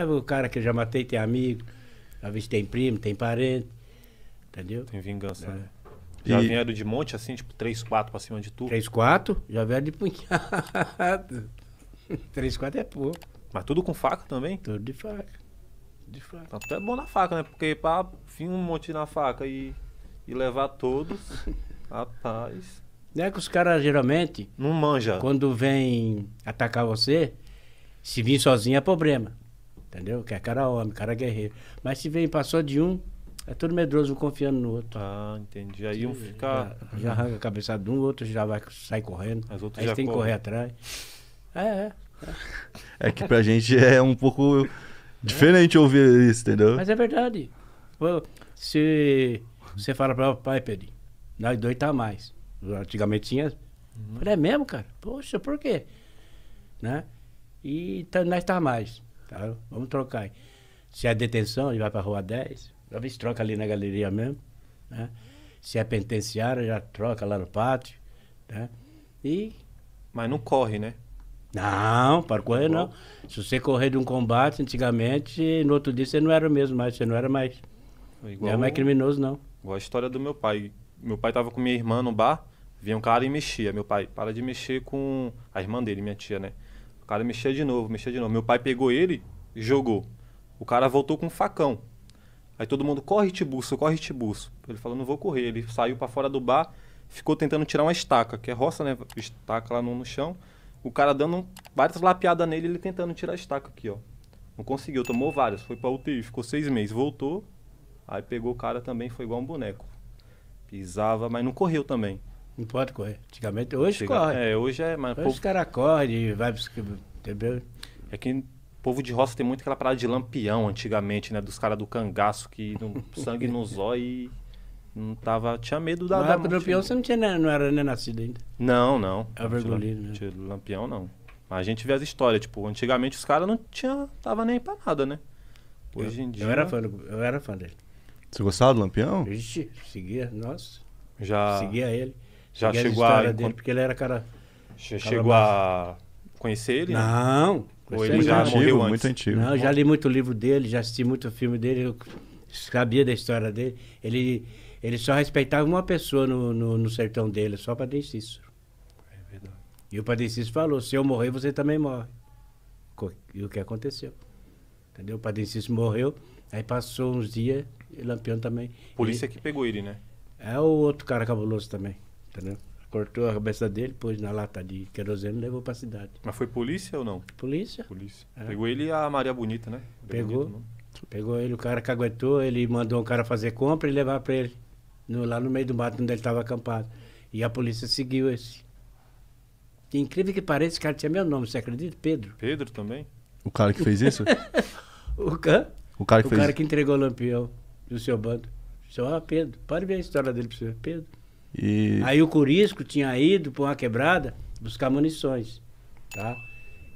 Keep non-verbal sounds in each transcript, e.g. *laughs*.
O cara que eu já matei tem amigo, às vezes tem primo, tem parente, entendeu? Tem vingança, é. né? Já e... vieram de monte, assim, tipo, 3, 4 pra cima de tudo? 3, 4? Já vieram de punhado. 3, *laughs* 4 é pouco. Mas tudo com faca também? Tudo de faca. De faca. Então, tu é bom na faca, né? Porque pra vir um monte na faca e, e levar todos, *laughs* rapaz... Não é que os caras geralmente... Não manja. Quando vem atacar você, se vir sozinho é problema. Entendeu? Que é cara homem, cara guerreiro. Mas se vem, passou de um, é tudo medroso, um confiando no outro. Ah, entendi. Aí um fica. Já, já arranca a cabeça de um, outro já vai, sai correndo. As outras aí já tem corre. que correr atrás. É, é, é. É que pra gente é um pouco diferente é. ouvir isso, entendeu? Mas é verdade. Se você fala pra pai, Pedro, nós dois tá mais. Antigamente tinha. Uhum. Falei, é mesmo, cara? Poxa, por quê? Né? E tá, nós tá mais. Tá? Vamos trocar aí. Se é detenção, ele vai para a rua 10. Já vi troca ali na galeria mesmo. Né? Se é penitenciário, já troca lá no pátio. Né? E... Mas não corre, né? Não, para correr não. Se você correr de um combate antigamente, no outro dia você não era mesmo mais, você não era mais. Igual, não era mais criminoso, não. Igual a história do meu pai. Meu pai estava com minha irmã no bar, vinha um cara e mexia. Meu pai, para de mexer com a irmã dele, minha tia, né? cara mexia de novo, mexia de novo. Meu pai pegou ele, jogou. O cara voltou com um facão. Aí todo mundo, corre, Tibuço, corre, Tibuço. Ele falou, não vou correr. Ele saiu para fora do bar, ficou tentando tirar uma estaca, que é roça, né? Estaca lá no, no chão. O cara dando várias lapiadas nele, ele tentando tirar a estaca aqui, ó. Não conseguiu, tomou várias. Foi pra UTI, ficou seis meses. Voltou, aí pegou o cara também, foi igual um boneco. Pisava, mas não correu também. Não pode correr. Antigamente, hoje corre. É, hoje é, mas. povo... os caras correm, vai. Entendeu? É que povo de roça tem muito aquela parada de lampião antigamente, né? Dos caras do cangaço que não, *laughs* sangue no zóio e não tava. Tinha medo da. Mas da, lampião você não, tinha, não era nem nascido ainda. Não, não. É vergonhoso né? Lampião não. Mas a gente vê as histórias, tipo, antigamente os caras não tinha, tava nem pra nada, né? Hoje eu, em dia. Eu era fã, eu era fã dele. Você gostava do Lampião? Ixi, seguia, nossa. Já. Seguia ele. Já chegou a. a... Dele, porque ele era cara. cara chegou a conhecer ele? Né? Não. Ou ele já é antigo, morreu antes? antigo. Não, já li muito livro dele, já assisti muito filme dele, eu sabia da história dele. Ele, ele só respeitava uma pessoa no, no, no sertão dele, só para Cícero. É verdade. E o Padre Cícero falou: se eu morrer, você também morre. E o que aconteceu? Entendeu? O Padre Cícero morreu, aí passou uns dias, e Lampião também. Polícia ele, que pegou ele, né? É o outro cara cabuloso também. Entendeu? Cortou a cabeça dele, pôs na lata de querosene e levou a cidade. Mas foi polícia ou não? Polícia. Polícia. É. Pegou ele e a Maria Bonita, né? Maria Pegou. Bonita, Pegou ele, o cara caguetou, ele mandou o cara fazer compra e levar para ele. No, lá no meio do mato onde ele estava acampado. E a polícia seguiu esse. incrível que pareça, esse cara tinha meu nome, você acredita? Pedro. Pedro também? O cara que fez isso? *laughs* o, can? o cara que o fez cara que entregou o lampião do seu bando. Só, Pedro, pode ver a história dele o senhor. Pedro. E... Aí o Curisco tinha ido para uma quebrada buscar munições, tá?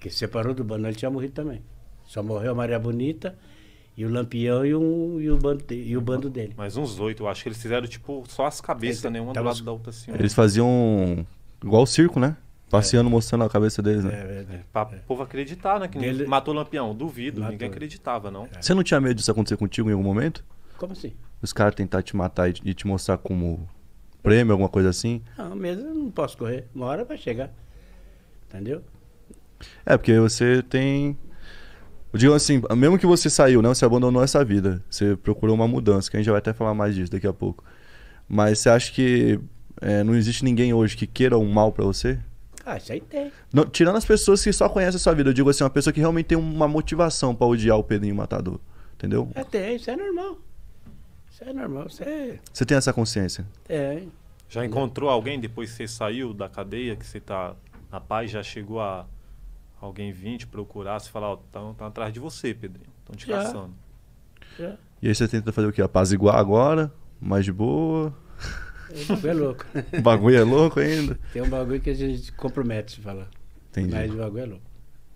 Que separou do bando, ele tinha morrido também. Só morreu a Maria Bonita e o Lampião e, um, e, o, bando, e o bando dele. Mas uns oito, eu acho que eles fizeram tipo só as cabeças, né? Uma do lado da outra assim. Eles faziam igual o circo, né? Passeando, é. mostrando a cabeça deles, né? É, É, é. pra é. povo acreditar, né? Que Ele... matou o Lampião. Duvido, matou. ninguém acreditava, não. É. Você não tinha medo disso acontecer contigo em algum momento? Como assim? Os caras tentar te matar e te mostrar como prêmio, alguma coisa assim? Não, mesmo não posso correr. Uma hora vai chegar. Entendeu? É, porque você tem. Digo assim, mesmo que você saiu, né? Você abandonou essa vida. Você procurou uma mudança, que a gente vai até falar mais disso daqui a pouco. Mas você acha que é, não existe ninguém hoje que queira um mal para você? Ah, isso aí tem. Não, tirando as pessoas que só conhecem a sua vida, eu digo assim, uma pessoa que realmente tem uma motivação para odiar o Pedrinho Matador. Entendeu? É, tem, isso é normal. Isso é normal. Isso é... Você tem essa consciência? É. Já encontrou alguém depois que você saiu da cadeia, que você está na paz? Já chegou a alguém vir te procurar, se falar, estão oh, atrás de você, Pedrinho. Estão te já. caçando. Já. E aí você tenta fazer o quê? Apaziguar agora? Mais de boa? É, o bagulho é louco. *laughs* o bagulho é louco ainda? Tem um bagulho que a gente compromete de falar. Entendi. Mas o bagulho é louco.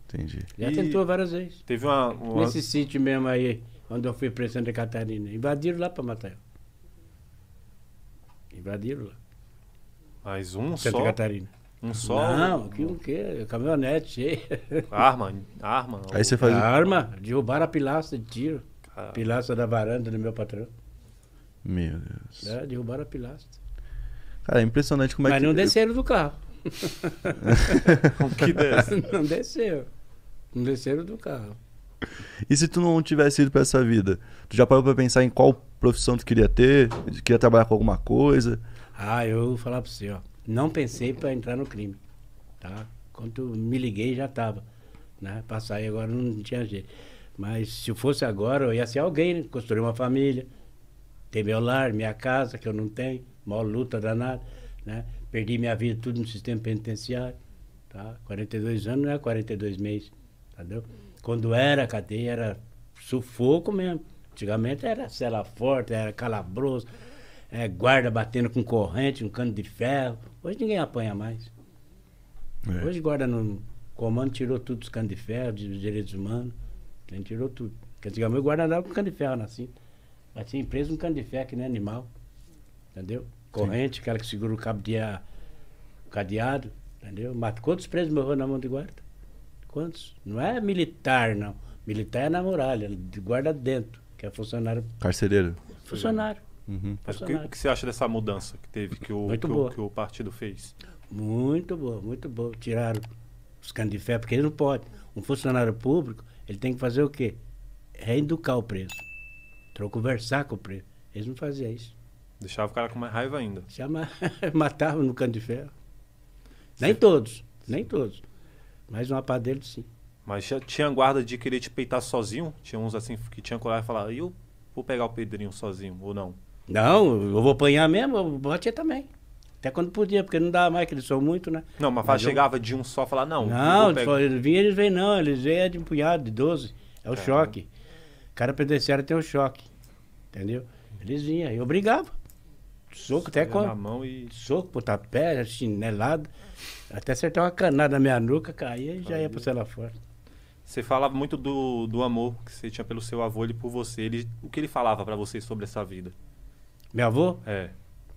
Entendi. Já e tentou várias vezes. Teve uma, uma... Nesse sítio mesmo aí onde eu fui para Santa Catarina. Invadiram lá para matar eu. Invadiram lá. Mais um Santa só? Santa Catarina. Um só? Não, que um quê? Caminhonete cheia. *laughs* Arma, arma. Aí você fazia... Arma, derrubaram a pilastra de tiro. Caramba. Pilastra da varanda do meu patrão. Meu Deus. É, derrubaram a pilastra. Cara, é impressionante como é Mas é que... Mas *laughs* não desceram do carro. que desce? Não desceu. Não desceram do carro. E se tu não tivesse ido para essa vida? Tu já parou para pensar em qual profissão tu queria ter? Tu queria trabalhar com alguma coisa? Ah, eu vou falar para você, ó. Não pensei para entrar no crime, tá? Quando me liguei já tava, né? Pra sair agora não tinha jeito. Mas se fosse agora, eu ia ser alguém, né? construir uma família, ter meu lar, minha casa, que eu não tenho, Mó luta danada, né? Perdi minha vida tudo no sistema penitenciário, tá? 42 anos não é 42 meses, entendeu? Tá quando era cadeia, era sufoco mesmo. Antigamente era cela forte, era calabroso, é, guarda batendo com corrente, um cano de ferro. Hoje ninguém apanha mais. É. Hoje guarda no comando tirou tudo dos canos de ferro, dos direitos humanos. A tirou tudo. Porque antigamente guarda andava com cano de ferro na cinta. Mas tinha preso um cano de ferro que nem animal. Entendeu? Corrente, Sim. aquela que segura o cabo de a... cadeado. Entendeu? Matou quantos presos morreu na mão de guarda? quantos? Não é militar, não. Militar é na muralha, de guarda dentro, que é funcionário. Carcereiro. Funcionário. Uhum. Mas o que, o que, você acha dessa mudança que teve, que o, que o, que o partido fez? Muito boa, muito boa. Tiraram os canos de fé, porque ele não pode. Um funcionário público, ele tem que fazer o quê? Reeducar o preso. Então, conversar com o preso. Eles não faziam isso. Deixava o cara com mais raiva ainda. Chama, *laughs* matava no cano de ferro. Nem todos, nem todos. Mas uma pá dele, sim. Mas já tinha guarda de querer te peitar sozinho? Tinha uns assim que tinha coragem de falar, eu vou pegar o Pedrinho sozinho, ou não? Não, eu vou apanhar mesmo, eu bati também. Até quando podia, porque não dava mais, que eles são muito, né? Não, mas, mas eu... chegava de um só e falava, não. Não, eles pego... ele vinha, eles vêm, não, eles vêm é de empunhado, de 12. É o é. choque. O cara pedestre tem o choque. Entendeu? Eles vinham, eu brigava soco até com. Na mão e... Soco, Até acertar uma canada na minha nuca, caía e já ia pro cela fora. Você falava muito do, do amor que você tinha pelo seu avô e por você. Ele, o que ele falava para você sobre essa vida? Meu avô? É.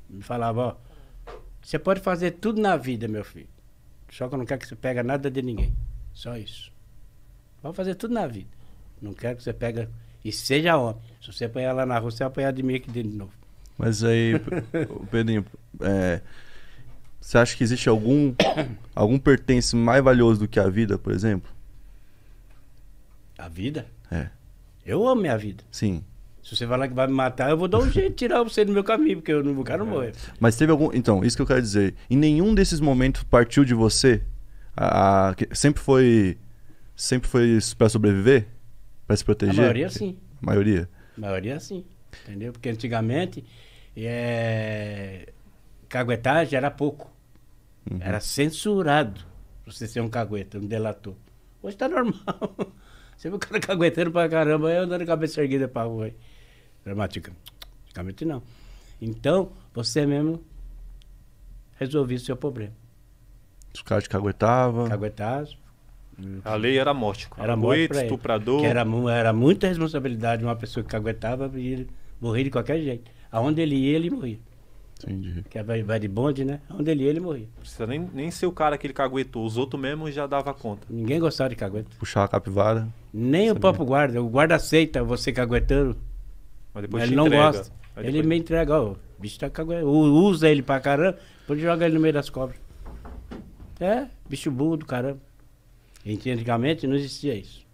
Me falava, ó. Você pode fazer tudo na vida, meu filho. Só que eu não quero que você pega nada de ninguém. Só isso. Vamos fazer tudo na vida. Não quero que você pega e seja homem. Se você apanhar lá na rua, você vai apanhar de mim aqui dentro de novo. Mas aí, Pedrinho, é, você acha que existe algum, algum pertence mais valioso do que a vida, por exemplo? A vida? É. Eu amo minha vida. Sim. Se você falar que vai me matar, eu vou dar um jeito de tirar você do meu caminho, porque eu não quero morrer. Mas teve algum. Então, isso que eu quero dizer. Em nenhum desses momentos partiu de você? A... Sempre foi. Sempre foi para sobreviver? Para se proteger? A maioria sim. A maioria? A maioria sim. Entendeu? Porque antigamente e é... Caguetagem era pouco. Uhum. Era censurado você ser um cagueta, um delator. Hoje está normal. *laughs* Você vê o cara caguetando pra caramba, eu andando de cabeça erguida pra rua. Aí. Dramática. Antigamente não. Então, você mesmo resolvia o seu problema. Os caras te caguetavam. Caguetavam. A lei era morte. Cara. Era morte estuprador. Era, era, muita responsabilidade uma pessoa que caguetava e morrer de qualquer jeito. Aonde ele ia, ele morria. Entendi. Que é vai, vai de bonde, né? Aonde ele ia, ele morria. Precisa nem, nem ser o cara que ele caguetou. Os outros mesmo já dava conta. Ninguém gostava de cagueto. Puxar a capivara. Nem o próprio guarda. O guarda aceita você caguetando. Mas depois mas ele entrega. não gosta. ele me entrega, ó. O bicho tá caguetando. Usa ele pra caramba, depois joga ele no meio das cobras. É, bicho burro do caramba. Antigamente não existia isso.